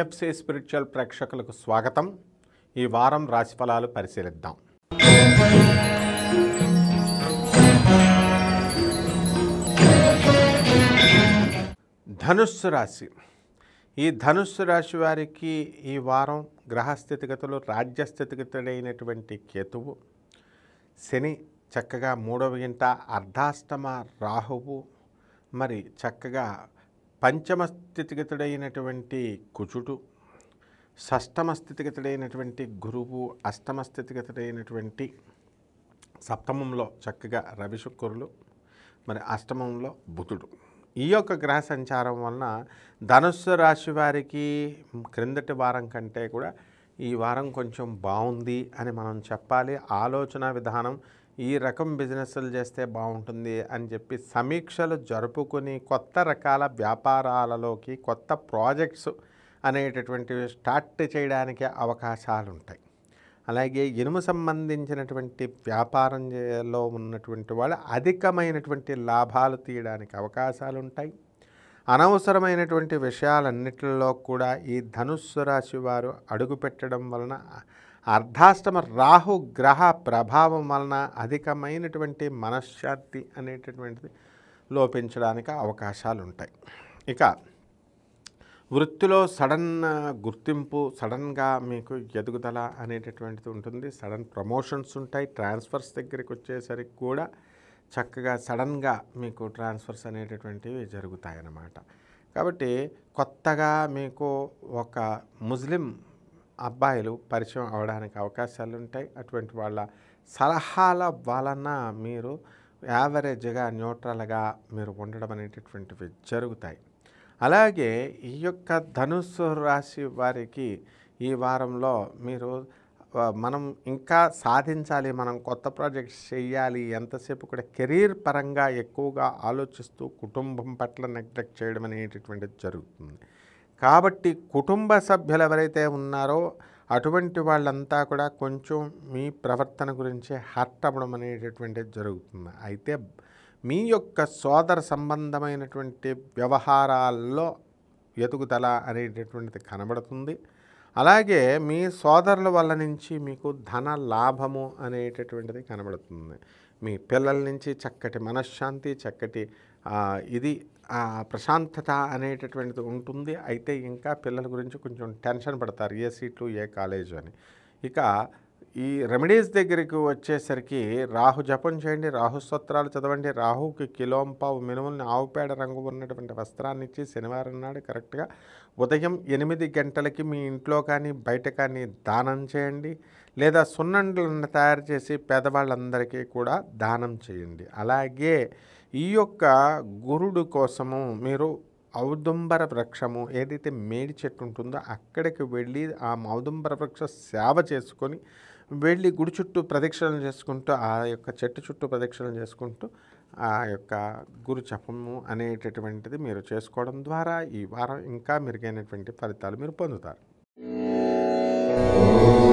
IFC spiritual ప్రేక్షకులకు స్వాగతం ఈ వారం రాశిఫలాలు పరిశీలిద్దాం ధనుస్సు రాశి ఈ ధనుస్సు రాశి వారికి ఈ వారం గ్రహ స్థితిగతులు రాజ్య స్థితిగతులైనటువంటి కేతువు శని చక్కగా మూడవ ఇంట అర్ధాష్టమ రాహువు మరి చక్కగా పంచమ స్థితిగతుడైనటువంటి కుచుడు షష్టమ స్థితిగతుడైనటువంటి గురువు అష్టమ స్థితిగతుడైనటువంటి సప్తమంలో చక్కగా రవి శుక్రులు మరి అష్టమంలో బుధుడు ఈ యొక్క గ్రహ సంచారం వలన ధనుస్సు రాశి వారికి క్రిందటి వారం కంటే కూడా ఈ వారం కొంచెం బాగుంది అని మనం చెప్పాలి ఆలోచన విధానం ఈ రకం బిజినెస్లు చేస్తే బాగుంటుంది అని చెప్పి సమీక్షలు జరుపుకుని కొత్త రకాల వ్యాపారాలలోకి కొత్త ప్రాజెక్ట్స్ అనేటటువంటివి స్టార్ట్ చేయడానికి అవకాశాలు ఉంటాయి అలాగే ఇనుము సంబంధించినటువంటి వ్యాపారంలో ఉన్నటువంటి వాళ్ళు అధికమైనటువంటి లాభాలు తీయడానికి అవకాశాలు ఉంటాయి అనవసరమైనటువంటి విషయాలన్నిటిలో కూడా ఈ ధనుస్సు రాశి వారు అడుగుపెట్టడం వలన అర్ధాష్టమ రాహు గ్రహ ప్రభావం వలన అధికమైనటువంటి మనశ్శాంతి అనేటటువంటిది లోపించడానికి అవకాశాలు ఉంటాయి ఇక వృత్తిలో సడన్ గుర్తింపు సడన్గా మీకు ఎదుగుదల అనేటటువంటిది ఉంటుంది సడన్ ప్రమోషన్స్ ఉంటాయి ట్రాన్స్ఫర్స్ దగ్గరికి వచ్చేసరికి కూడా చక్కగా సడన్గా మీకు ట్రాన్స్ఫర్స్ అనేటటువంటివి జరుగుతాయన్నమాట కాబట్టి కొత్తగా మీకు ఒక ముస్లిం అబ్బాయిలు పరిచయం అవడానికి అవకాశాలు ఉంటాయి అటువంటి వాళ్ళ సలహాల వలన మీరు యావరేజ్గా న్యూట్రల్గా మీరు ఉండడం అనేటటువంటివి జరుగుతాయి అలాగే ఈ యొక్క ధనుస్సు రాశి వారికి ఈ వారంలో మీరు మనం ఇంకా సాధించాలి మనం కొత్త ప్రాజెక్ట్స్ చేయాలి ఎంతసేపు కూడా కెరీర్ పరంగా ఎక్కువగా ఆలోచిస్తూ కుటుంబం పట్ల నెగ్లెక్ట్ చేయడం అనేటటువంటిది జరుగుతుంది కాబట్టి కుటుంబ సభ్యులు ఎవరైతే ఉన్నారో అటువంటి వాళ్ళంతా కూడా కొంచెం మీ ప్రవర్తన గురించి హర్ట్ అవ్వడం అనేటటువంటిది జరుగుతుంది అయితే మీ యొక్క సోదర సంబంధమైనటువంటి వ్యవహారాల్లో ఎదుగుదల అనేటటువంటిది కనబడుతుంది అలాగే మీ సోదరుల వల్ల నుంచి మీకు ధన లాభము అనేటటువంటిది కనబడుతుంది మీ పిల్లల నుంచి చక్కటి మనశ్శాంతి చక్కటి ఇది ఆ ప్రశాంతత అనేటటువంటిది ఉంటుంది అయితే ఇంకా పిల్లల గురించి కొంచెం టెన్షన్ పడతారు ఏ సీట్లు ఏ కాలేజు అని ఇక ఈ రెమెడీస్ దగ్గరికి వచ్చేసరికి రాహు జపం చేయండి రాహు స్తోత్రాలు చదవండి రాహుకి కిలోంపావు మినుముల్ని ఆవుపేడ రంగు ఉన్నటువంటి వస్త్రాన్ని ఇచ్చి శనివారం నాడు కరెక్ట్గా ఉదయం ఎనిమిది గంటలకి మీ ఇంట్లో కానీ బయట కానీ దానం చేయండి లేదా సున్నండలను తయారు చేసి పేదవాళ్ళందరికీ కూడా దానం చేయండి అలాగే ఈ యొక్క గురుడు కోసము మీరు ఔదుంబర వృక్షము ఏదైతే మేడి చెట్టు ఉంటుందో అక్కడికి వెళ్ళి ఆ ఔదుంబర వృక్ష సేవ చేసుకొని వెళ్ళి గుడి చుట్టూ ప్రదక్షిణలు చేసుకుంటూ ఆ యొక్క చెట్టు చుట్టూ ప్రదక్షిణలు చేసుకుంటూ ఆ యొక్క గురు చపము అనేటటువంటిది మీరు చేసుకోవడం ద్వారా ఈ వారం ఇంకా మెరుగైనటువంటి ఫలితాలు మీరు పొందుతారు